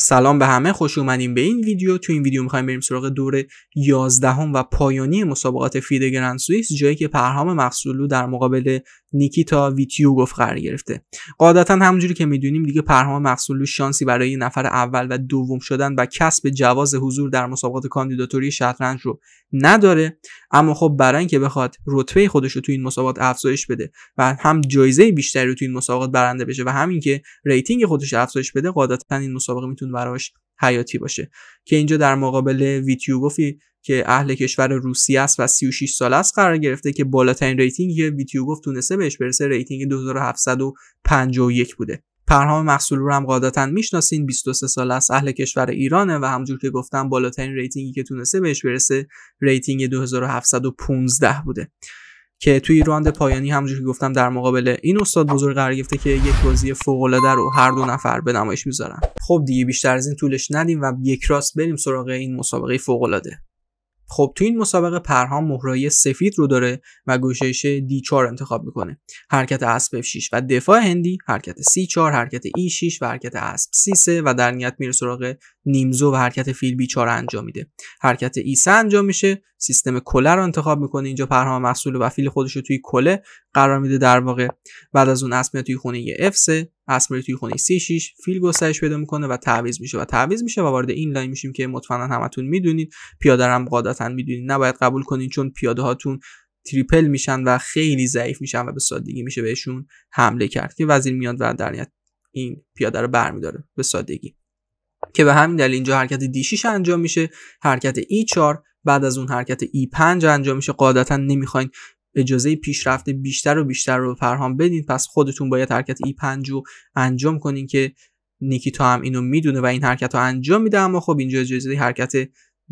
سلام به همه خوش اومدیم به این ویدیو تو این ویدیو میخوایم بریم سراغ دور 11 و پایانی مسابقات فید گرند سوئیس جایی که پرهام مقصولو در مقابل نیکیتا ویتیو گفت قرار گرفته قاعدتا همونجوری که میدونیم دیگه پرهام مقصولو شانسی برای نفر اول و دوم شدن و کسب جواز حضور در مسابقات کاندیداتوری شطرنج رو نداره اما خب برای که بخواد رتبه خودش رو تو این مسابقات افزایش بده و هم جایزه بیشتری رو تو این مسابقات برنده بشه و همین که ریتینگ خودش افزایش بده قاعدتا این مسابقه میتونه براش حیاتی باشه که اینجا در مقابل ویتیوگوفی که اهل کشور روسیه است و 36 سال است قرار گرفته که بالاترین ریتینگی که ویتیوگوف تونسته بهش برسه ریتینگ 2751 بوده پرهام محصول رو هم قاعدتا میشناسین 23 سال است اهل کشور ایرانه و همجور که گفتم بالاترین ریتینگی که تونسته بهش برسه ریتینگ 2715 بوده که توی راند پایانی همونجوری که گفتم در مقابل این استاد بزرگ قرار گرفته که یک بازی فوق العاده رو هر دو نفر به نمایش میذارن خب دیگه بیشتر از این طولش ندیم و یک راست بریم سراغ این مسابقه فوق العاده خب تو این مسابقه پرهام مهرایی سفید رو داره و گوشش D4 انتخاب میکنه حرکت اسب F6 و دفاع هندی حرکت C4 حرکت E6 و حرکت اسب C3 و در نیت میره سراغ نیمزو و حرکت فیل بیچاره انجام میده حرکت ایسه انجام میشه سیستم کله رو انتخاب میکنه اینجا پرهام محصول و فیل خودش رو توی کله قرار میده در واقع بعد از اون اسم توی خونه یه F3 اسم توی خونه C6 فیل گسترش پیدا میکنه و تعویض میشه و تعویض میشه و وارد این لاین میشیم که مطمئنا همتون میدونید پیاده هم قاعدتا میدونید نباید قبول کنین چون پیاده هاتون تریپل میشن و خیلی ضعیف میشن و به سادگی میشه بهشون حمله کرد که وزیر میاد و در این پیاده رو برمیداره به سادگی که به همین دلیل اینجا حرکت D6 انجام میشه حرکت E4 بعد از اون حرکت E5 انجام میشه قاعدتا نمیخواین اجازه پیشرفت بیشتر و بیشتر رو فرهام بدین پس خودتون باید حرکت E5 رو انجام کنین که نیکیتا هم اینو میدونه و این حرکت رو انجام میده اما خب اینجا اجازه حرکت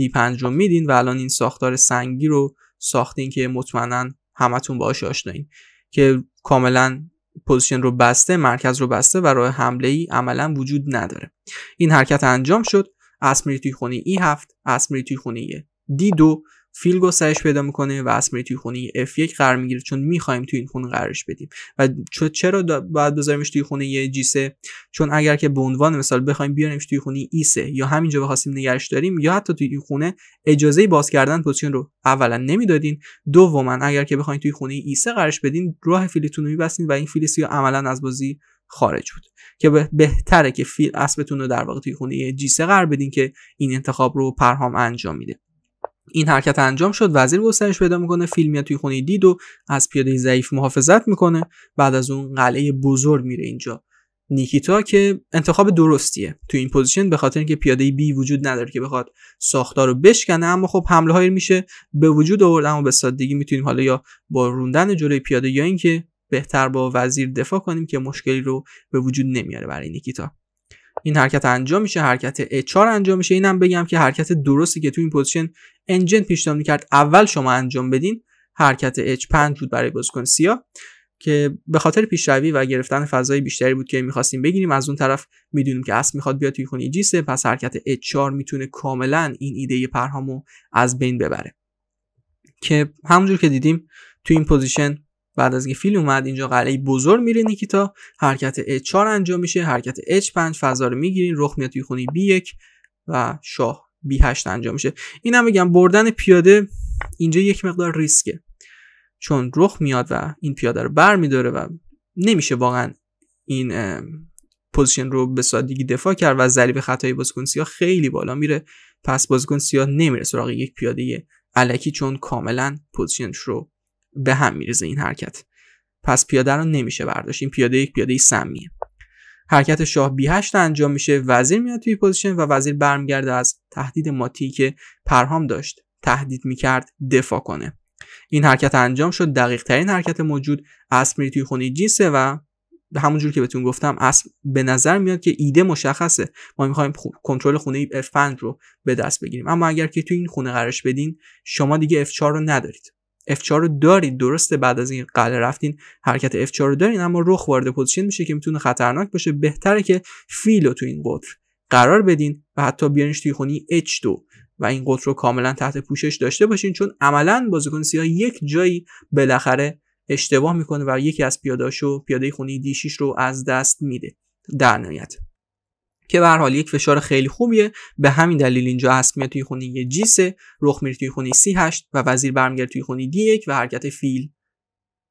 D5 رو میدین و الان این ساختار سنگی رو ساختین که مطمئنا همتون باهاش آشنایین که کاملا پوزیشن رو بسته مرکز رو بسته و راه حمله ای عملا وجود نداره این حرکت انجام شد اسمری توی خونه ای هفت اسمری توی خونه ای دی دو فیل گسترش پیدا میکنه و اسمری توی خونه F1 قرار میگیره چون میخوایم توی این خونه قرارش بدیم و چرا باید بذاریمش توی خونه یه جیسه چون اگر که به عنوان مثال بخوایم بیاریمش توی خونه ایسه e یا همینجا بخواستیم نگرش داریم یا حتی توی این خونه اجازه باز کردن پوزیشن رو اولا نمیدادین دوما اگر که بخواید توی خونه ایسه e قرارش بدین راه فیلیتون رو میبستین و این فیلیسی عملا از بازی خارج بود که بهتره که فیل اسبتون رو در واقع توی خونه جیسه قرار بدین که این انتخاب رو پرهام انجام میده این حرکت انجام شد وزیر گسترش پیدا میکنه میاد توی خونه دید و از پیاده ضعیف محافظت میکنه بعد از اون قلعه بزرگ میره اینجا نیکیتا که انتخاب درستیه تو این پوزیشن به خاطر اینکه پیاده بی وجود نداره که بخواد ساختار رو بشکنه اما خب حمله هایی میشه به وجود آورد اما به سادگی میتونیم حالا یا با روندن جلوی پیاده یا اینکه بهتر با وزیر دفاع کنیم که مشکلی رو به وجود نمیاره برای نیکیتا این حرکت انجام میشه حرکت HR 4 انجام میشه اینم بگم که حرکت درستی که تو این پوزیشن انجن پیشنهاد میکرد اول شما انجام بدین حرکت H5 بود برای بازیکن سیاه که به خاطر پیشروی و گرفتن فضای بیشتری بود که میخواستیم بگیریم از اون طرف میدونیم که اسب میخواد بیاد توی خونه جیسه پس حرکت H4 میتونه کاملا این ایده پرهامو از بین ببره که همونجور که دیدیم تو این پوزیشن بعد از که فیل اومد اینجا قلعه بزرگ میره نیکیتا حرکت H4 انجام میشه حرکت H5 فضا رو میگیرین رخ میاد توی خونه B1 و شاه B8 انجام میشه این هم بگم بردن پیاده اینجا یک مقدار ریسکه چون رخ میاد و این پیاده رو بر میداره و نمیشه واقعا این پوزیشن رو به سادگی دفاع کرد و ضریب خطای بازیکن سیاه خیلی بالا میره پس بازیکن سیاه نمیره سراغ یک پیاده علکی چون کاملا پوزیشنش رو به هم میرزه این حرکت پس پیاده رو نمیشه برداشت این پیاده یک پیاده سمیه حرکت شاه بی هشت انجام میشه وزیر میاد توی پوزیشن و وزیر برمیگرده از تهدید ماتی که پرهام داشت تهدید میکرد دفاع کنه این حرکت انجام شد دقیق ترین حرکت موجود اسب میری توی خونه جیسه و به جور که بهتون گفتم اسب به نظر میاد که ایده مشخصه ما میخوایم کنترل خونه f رو به دست بگیریم اما اگر که توی این خونه قرارش بدین شما دیگه f رو ندارید F4 رو دارید درسته بعد از این قله رفتین حرکت F4 رو دارین اما رخ وارد پوزیشن میشه که میتونه خطرناک باشه بهتره که فیل رو تو این قطر قرار بدین و حتی بیانش توی خونی H2 و این قطر رو کاملا تحت پوشش داشته باشین چون عملا بازیکن سیاه یک جایی بالاخره اشتباه میکنه و یکی از پیاداشو پیاده خونی D6 رو از دست میده در نهایت که به حال یک فشار خیلی خوبیه به همین دلیل اینجا اسب میاد توی خونه یه جی رخ میره توی خونه سی هشت و وزیر برمیگرده توی خونه دی یک و حرکت فیل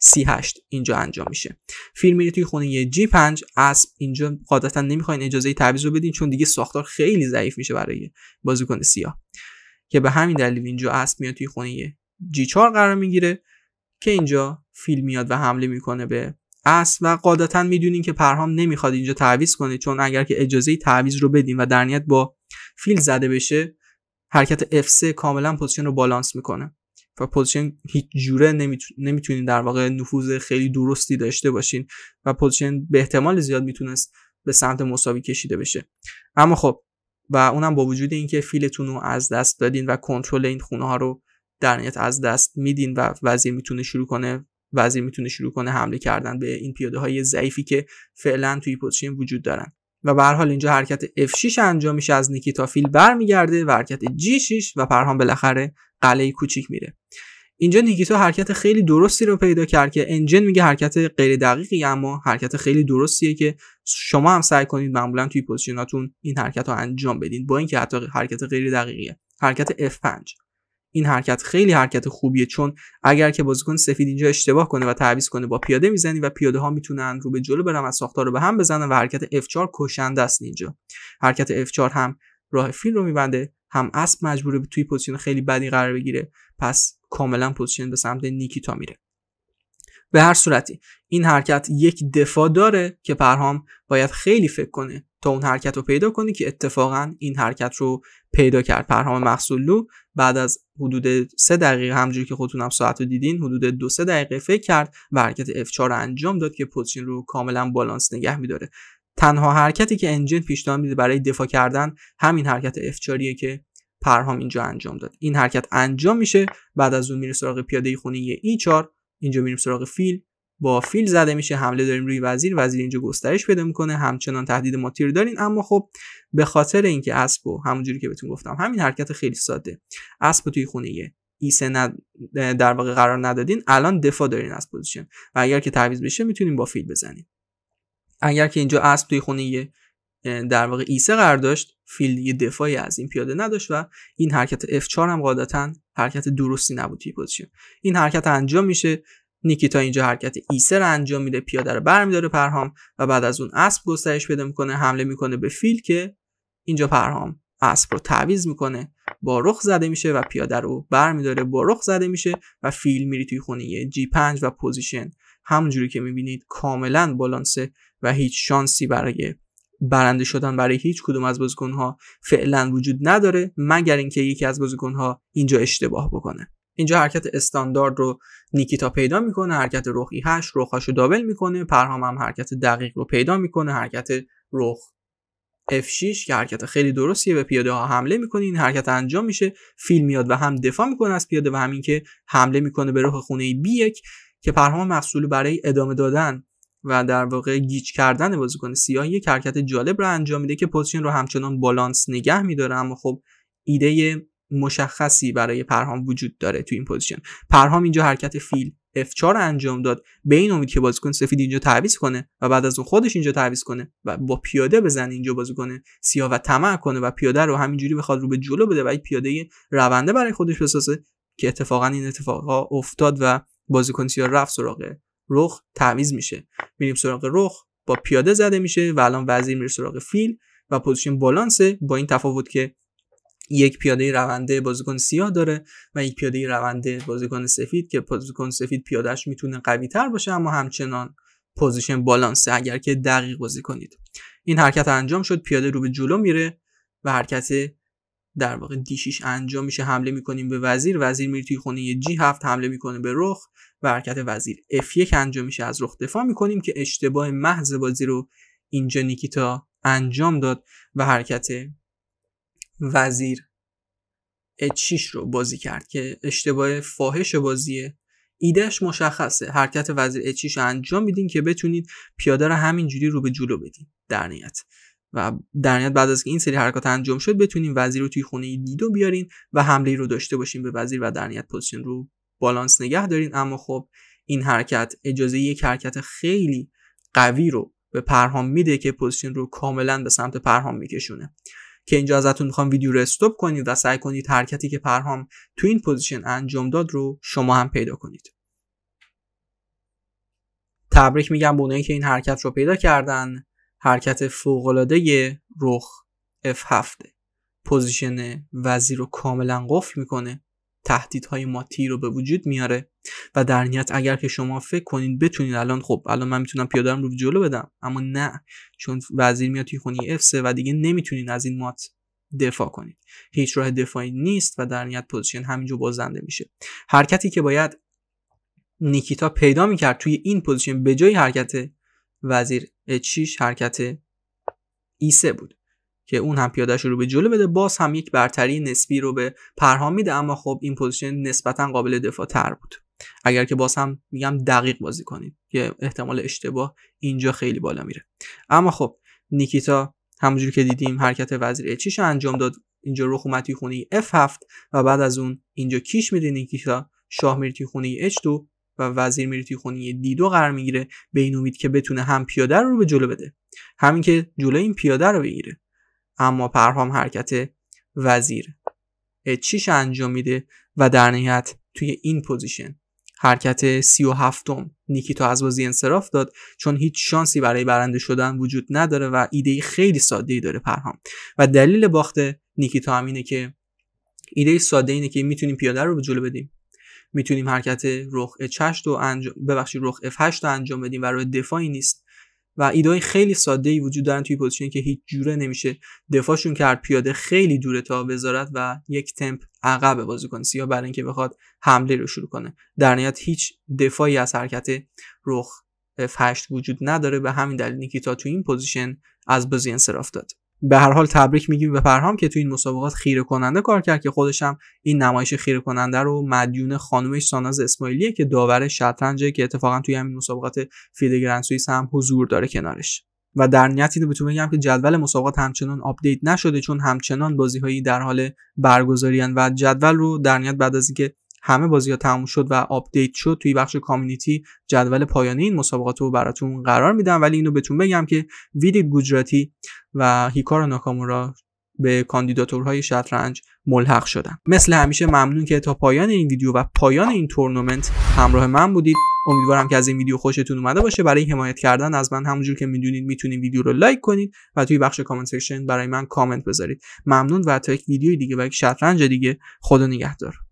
سی هشت اینجا انجام میشه فیل میره توی خونه یه جی 5 اسب اینجا قاعدتا نمیخواین اجازه تعویض رو بدین چون دیگه ساختار خیلی ضعیف میشه برای بازیکن سیاه که به همین دلیل اینجا اسب میاد توی خونه یه جی 4 قرار میگیره که اینجا فیل میاد و حمله میکنه به است و قاعدتا میدونین که پرهام نمیخواد اینجا تعویض کنه چون اگر که اجازه تعویض رو بدین و در نیت با فیل زده بشه حرکت F3 کاملا پوزیشن رو بالانس میکنه و پوزیشن هیچ جوره نمیتونین در واقع نفوذ خیلی درستی داشته باشین و پوزیشن به احتمال زیاد میتونست به سمت مساوی کشیده بشه اما خب و اونم با وجود اینکه فیلتون رو از دست دادین و کنترل این خونه ها رو در نیت از دست میدین و وزیر میتونه شروع کنه وزیر میتونه شروع کنه حمله کردن به این پیاده های ضعیفی که فعلا توی پوزیشن وجود دارن و به حال اینجا حرکت F6 انجام میشه از نیکیتا فیل برمیگرده و حرکت G6 و پرهام بالاخره قلعه کوچیک میره اینجا نیکیتا حرکت خیلی درستی رو پیدا کرد که انجن میگه حرکت غیر دقیقی اما حرکت خیلی درستیه که شما هم سعی کنید معمولا توی پوزیشناتون این حرکت رو انجام بدین با اینکه حتی حرکت غیر دقیقیه حرکت F5 این حرکت خیلی حرکت خوبیه چون اگر که بازیکن سفید اینجا اشتباه کنه و تعویض کنه با پیاده میزنی و پیاده ها میتونن رو به جلو برن و ساختار رو به هم بزنن و حرکت F4 کشنده است اینجا حرکت F4 هم راه فیل رو میبنده هم اسب مجبوره توی پوزیشن خیلی بدی قرار بگیره پس کاملا پوزیشن به سمت نیکیتا میره به هر صورتی این حرکت یک دفاع داره که پرهام باید خیلی فکر کنه تا اون حرکت رو پیدا کنه که اتفاقا این حرکت رو پیدا کرد پرهام مقصولو بعد از حدود 3 دقیقه همجوری که خودتونم ساعت رو دیدین حدود 2-3 دقیقه فکر کرد و حرکت F4 رو انجام داد که پوتچین رو کاملا بالانس نگه میداره تنها حرکتی که انجین پیشنهاد میده برای دفاع کردن همین حرکت F4 که پرهام اینجا انجام داد این حرکت انجام میشه بعد از اون میره سراغ پیاده خونی E4 اینجا میریم سراغ فیل با فیل زده میشه حمله داریم روی وزیر وزیر اینجا گسترش پیدا میکنه همچنان تهدید ما تیر دارین اما خب به خاطر اینکه اسب و همونجوری که بهتون گفتم همین حرکت خیلی ساده اسب توی خونه یه ایسه در واقع قرار ندادین الان دفاع دارین از پوزیشن و اگر که تعویض بشه میتونیم با فیل بزنیم اگر که اینجا اسب توی خونه یه در واقع ایسه قرار داشت فیل یه دفاعی از این پیاده نداشت و این حرکت F4 هم قاعدتا حرکت درستی نبود توی پوزیشن این حرکت انجام میشه نیکیتا اینجا حرکت ایسه رو انجام میده پیاده رو برمیداره پرهام و بعد از اون اسب گسترش پیدا میکنه حمله میکنه به فیل که اینجا پرهام اسب رو تعویز میکنه با رخ زده میشه و پیاده رو برمیداره با رخ زده میشه و فیل میری توی خونه جی 5 و پوزیشن همونجوری که میبینید کاملا بالانس و هیچ شانسی برای برنده شدن برای هیچ کدوم از ها فعلا وجود نداره مگر اینکه یکی از ها اینجا اشتباه بکنه اینجا حرکت استاندارد رو نیکیتا پیدا میکنه حرکت رخ ای 8 رخاشو دابل میکنه پرهام هم حرکت دقیق رو پیدا میکنه حرکت رخ F6 که حرکت خیلی درستیه به پیاده ها حمله میکنه این حرکت انجام میشه فیل میاد و هم دفاع میکنه از پیاده و همین که حمله میکنه به رخ خونه B1 که پرهام مقصول برای ادامه دادن و در واقع گیج کردن بازیکن سیاه یک حرکت جالب رو انجام میده که پوزیشن رو همچنان بالانس نگه میداره اما خب ایده مشخصی برای پرهام وجود داره تو این پوزیشن پرهام اینجا حرکت فیل F4 انجام داد به این امید که بازیکن سفید اینجا تعویض کنه و بعد از اون خودش اینجا تعویض کنه و با پیاده بزنه اینجا بازی کنه سیاه و طمع کنه و پیاده رو همینجوری بخواد رو به جلو بده و یک پیاده رونده برای خودش بسازه که اتفاقا این اتفاقا افتاد و بازیکن سیاه رفت سراغ رخ تعویض میشه میریم سراغ رخ با پیاده زده میشه و الان وزیر میره سراغ فیل و پوزیشن بالانسه با این تفاوت که یک پیاده رونده بازیکن سیاه داره و یک پیاده رونده بازیکن سفید که بازیکن سفید پیادهش میتونه قوی تر باشه اما همچنان پوزیشن بالانس اگر که دقیق بازی کنید این حرکت انجام شد پیاده رو به جلو میره و حرکت در واقع دیشیش انجام میشه حمله میکنیم به وزیر وزیر میره توی خونه جی هفت حمله میکنه به رخ و حرکت وزیر f یک انجام میشه از رخ دفاع میکنیم که اشتباه محض بازی رو اینجا نیکیتا انجام داد و حرکت وزیر اچیش رو بازی کرد که اشتباه فاحش بازیه ایدهش مشخصه حرکت وزیر اچیش انجام میدین که بتونید پیاده رو همینجوری رو به جلو بدین در نیت و در نیت بعد از که این سری حرکات انجام شد بتونین وزیر رو توی خونه دیدو بیارین و حمله رو داشته باشین به وزیر و در نیت پوزیشن رو بالانس نگه دارین اما خب این حرکت اجازه یک حرکت خیلی قوی رو به پرهام میده که پوزیشن رو کاملا به سمت پرهام میکشونه که اینجا ازتون میخوام ویدیو رو استوب کنید و سعی کنید حرکتی که پرهام تو این پوزیشن انجام داد رو شما هم پیدا کنید تبریک میگم به اونایی که این حرکت رو پیدا کردن حرکت فوقالعاده رخ F7 پوزیشن وزیر رو کاملا قفل میکنه تهدیدهای ماتی رو به وجود میاره و در نیت اگر که شما فکر کنید بتونید الان خب الان من میتونم پیادم رو جلو بدم اما نه چون وزیر میاد توی خونی افسه و دیگه نمیتونین از این مات دفاع کنید هیچ راه دفاعی نیست و در نیت پوزیشن همینجا بازنده میشه حرکتی که باید نیکیتا پیدا میکرد توی این پوزیشن به جای حرکت وزیر h حرکت ایسه e که اون هم پیاده رو به جلو بده باز هم یک برتری نسبی رو به پرهام میده اما خب این پوزیشن نسبتا قابل دفاع تر بود اگر که باز هم میگم دقیق بازی کنید که احتمال اشتباه اینجا خیلی بالا میره اما خب نیکیتا همونجوری که دیدیم حرکت وزیر چیش انجام داد اینجا رخ اومد توی خونه F7 و بعد از اون اینجا کیش میده نیکیتا شاه میره توی خونه H2 و وزیر میره توی خونه D2 قرار میگیره به این امید که بتونه هم پیاده رو به جلو بده همین که جلو این پیاده رو بگیره اما پرهام حرکت وزیر چیش انجام میده و در نهایت توی این پوزیشن حرکت سی و نیکیتا از بازی انصراف داد چون هیچ شانسی برای برنده شدن وجود نداره و ایده خیلی ساده ای داره پرهام و دلیل باخت نیکیتا هم که ایده ساده اینه که میتونیم پیاده رو به جلو بدیم میتونیم حرکت رخ 8 و ببخشید رخ 8 رو انجام بدیم و روی دفاعی نیست و ایدای خیلی ساده ای وجود دارن توی پوزیشن که هیچ جوره نمیشه دفاعشون کرد پیاده خیلی دوره تا وزارت و یک تمپ عقب بازیکن سیاه برای اینکه بخواد حمله رو شروع کنه در نهایت هیچ دفاعی از حرکت رخ فشت وجود نداره به همین دلیل نیکیتا تو این پوزیشن از بازی انصراف داد به هر حال تبریک میگیم به پرهام که تو این مسابقات خیره کننده کار کرد که خودش هم این نمایش خیره کننده رو مدیون خانومش ساناز اسماعیلیه که داور شطرنجه که اتفاقا توی همین مسابقات فیده گرند هم حضور داره کنارش و در نیت اینو بتون بگم که جدول مسابقات همچنان آپدیت نشده چون همچنان بازی هایی در حال برگزاریان و جدول رو در نیت بعد از اینکه همه بازی ها تموم شد و آپدیت شد توی بخش کامیونیتی جدول پایانی این مسابقات رو براتون قرار میدم ولی اینو بهتون بگم که ویدیت گوجراتی و هیکارا ناکامورا به کاندیداتورهای شطرنج ملحق شدن مثل همیشه ممنون که تا پایان این ویدیو و پایان این تورنمنت همراه من بودید امیدوارم که از این ویدیو خوشتون اومده باشه برای حمایت کردن از من همونجور که میدونید میتونید ویدیو رو لایک کنید و توی بخش کامنت سیکشن برای من کامنت بذارید ممنون و تا یک ویدیوی دیگه و یک شطرنج دیگه خدا نگهدار